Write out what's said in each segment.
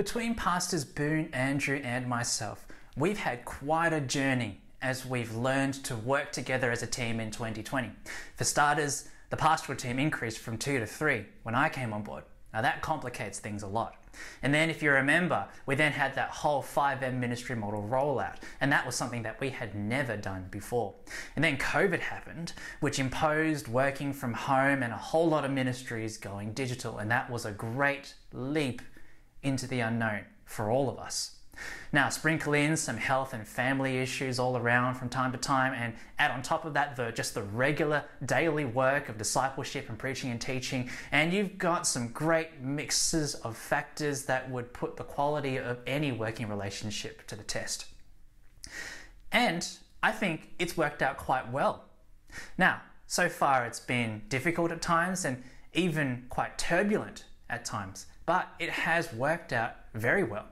Between Pastors Boone, Andrew, and myself, we've had quite a journey as we've learned to work together as a team in 2020. For starters, the pastoral team increased from two to three when I came on board. Now that complicates things a lot. And then, if you remember, we then had that whole 5M ministry model rollout, and that was something that we had never done before. And then COVID happened, which imposed working from home and a whole lot of ministries going digital, and that was a great leap into the unknown for all of us. Now, sprinkle in some health and family issues all around from time to time, and add on top of that the, just the regular daily work of discipleship and preaching and teaching, and you've got some great mixes of factors that would put the quality of any working relationship to the test. And I think it's worked out quite well. Now, so far it's been difficult at times and even quite turbulent at times but it has worked out very well.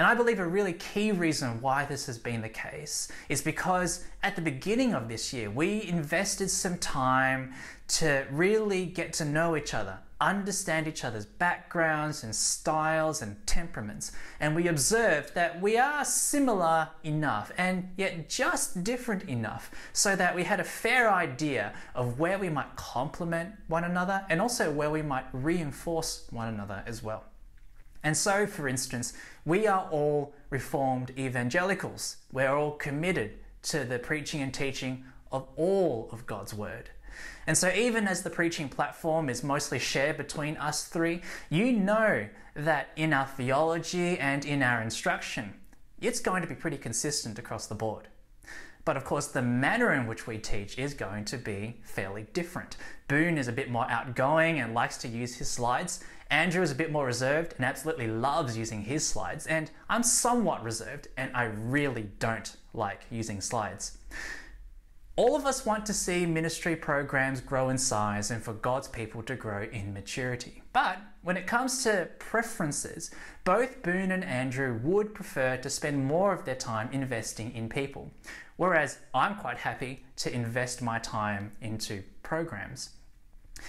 And I believe a really key reason why this has been the case is because at the beginning of this year, we invested some time to really get to know each other, understand each other's backgrounds and styles and temperaments. And we observed that we are similar enough and yet just different enough so that we had a fair idea of where we might complement one another and also where we might reinforce one another as well. And so, for instance, we are all Reformed evangelicals. We're all committed to the preaching and teaching of all of God's Word. And so, even as the preaching platform is mostly shared between us three, you know that in our theology and in our instruction, it's going to be pretty consistent across the board. But of course, the manner in which we teach is going to be fairly different. Boone is a bit more outgoing and likes to use his slides, Andrew is a bit more reserved and absolutely loves using his slides, and I'm somewhat reserved and I really don't like using slides. All of us want to see ministry programs grow in size and for God's people to grow in maturity. But when it comes to preferences, both Boone and Andrew would prefer to spend more of their time investing in people, whereas I'm quite happy to invest my time into programs.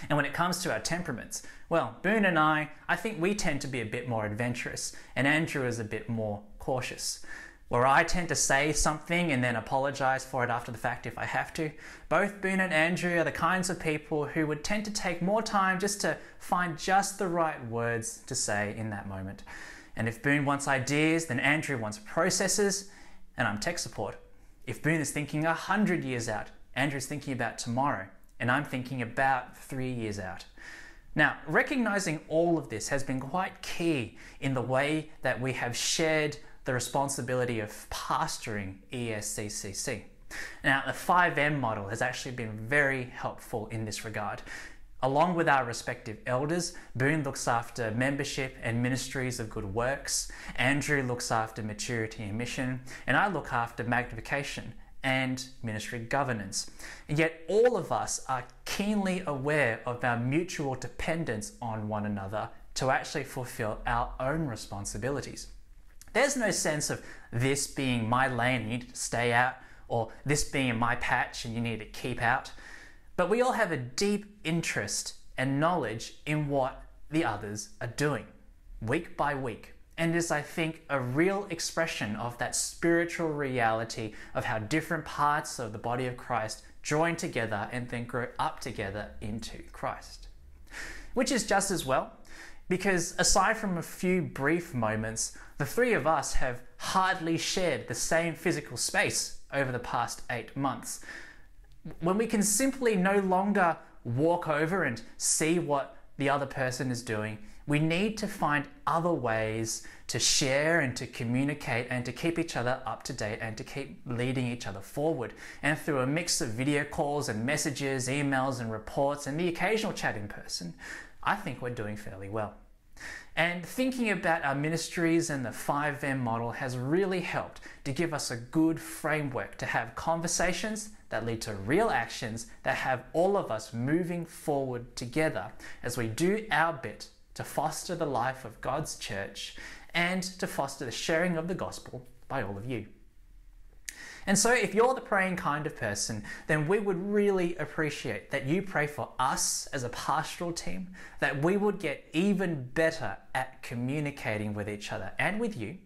And when it comes to our temperaments, well, Boone and I, I think we tend to be a bit more adventurous, and Andrew is a bit more cautious. Where I tend to say something and then apologize for it after the fact if I have to, both Boone and Andrew are the kinds of people who would tend to take more time just to find just the right words to say in that moment. And if Boone wants ideas, then Andrew wants processes, and I'm tech support. If Boone is thinking 100 years out, Andrew's thinking about tomorrow and I'm thinking about three years out. Now, recognizing all of this has been quite key in the way that we have shared the responsibility of pastoring ESCCC. Now, the 5M model has actually been very helpful in this regard. Along with our respective elders, Boone looks after membership and ministries of good works, Andrew looks after maturity and mission, and I look after magnification and ministry governance. And yet, all of us are keenly aware of our mutual dependence on one another to actually fulfill our own responsibilities. There's no sense of this being my lane, you need to stay out, or this being my patch and you need to keep out. But we all have a deep interest and knowledge in what the others are doing, week by week and is, I think, a real expression of that spiritual reality of how different parts of the body of Christ join together and then grow up together into Christ. Which is just as well, because aside from a few brief moments, the three of us have hardly shared the same physical space over the past eight months. When we can simply no longer walk over and see what the other person is doing, we need to find other ways to share and to communicate and to keep each other up to date and to keep leading each other forward. And through a mix of video calls and messages, emails and reports, and the occasional chat in person, I think we're doing fairly well. And thinking about our ministries and the 5M model has really helped to give us a good framework to have conversations that lead to real actions that have all of us moving forward together as we do our bit to foster the life of God's church and to foster the sharing of the gospel by all of you. And so, if you're the praying kind of person, then we would really appreciate that you pray for us as a pastoral team, that we would get even better at communicating with each other and with you,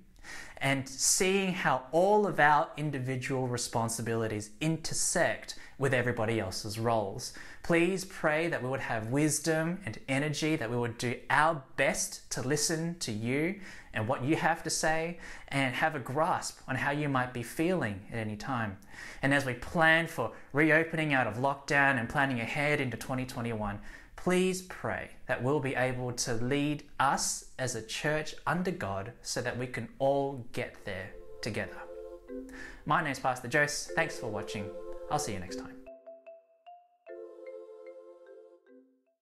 and seeing how all of our individual responsibilities intersect with everybody else's roles. Please pray that we would have wisdom and energy, that we would do our best to listen to you and what you have to say, and have a grasp on how you might be feeling at any time. And as we plan for reopening out of lockdown and planning ahead into 2021, please pray that we'll be able to lead us as a church under God so that we can all get there together. My name's Pastor Jose. Thanks for watching. I'll see you next time.